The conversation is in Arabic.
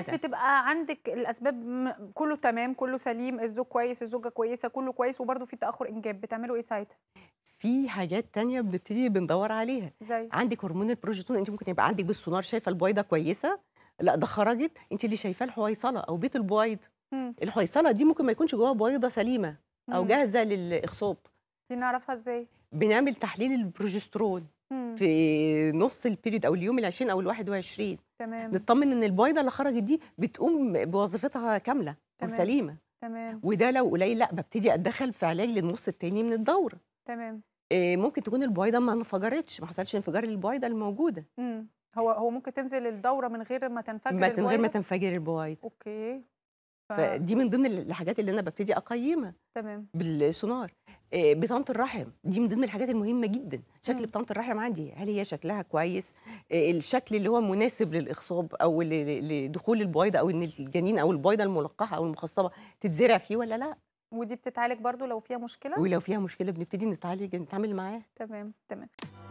الناس بتبقى عندك الاسباب كله تمام كله سليم الزوج كويس الزوجه كويسه كله كويس وبرده في تاخر انجاب بتعملوا ايه ساعتها في حاجات تانية بنبتدي بندور عليها زي عندك هرمون البروجسترون انت ممكن يبقى عندك بالسونار شايفه البويضه كويسه لا ده خرجت انت اللي شايفاه الحويصله او بيت البويض الحويصله دي ممكن ما يكونش جواها بويضه سليمه او مم. جاهزه للاخصاب دي نعرفها ازاي بنعمل تحليل البروجسترون في نص البيريود او اليوم ال20 او ال21 تمام نطمن ان البويضه اللي خرجت دي بتقوم بوظيفتها كامله تمام. وسليمه تمام وده لو قليل لا ببتدي اتدخل في علاج للنص الثاني من الدوره تمام إيه ممكن تكون البويضه ما انفجرتش ما حصلش انفجار للبويضه الموجوده امم هو هو ممكن تنزل الدوره من غير ما تنفجر من غير ما تنفجر البويضه اوكي فدي من ضمن الحاجات اللي انا ببتدي اقيمها تمام بالسونار آه، بطانه الرحم دي من ضمن الحاجات المهمه جدا شكل بطانه الرحم عندي هل هي شكلها كويس آه، الشكل اللي هو مناسب للاخصاب او لدخول البويضه او ان الجنين او البويضه الملقحه او المخصبه تتزرع فيه ولا لا ودي بتتعالج برضو لو فيها مشكله ولو فيها مشكله بنبتدي نتعالج نتعامل معاها تمام تمام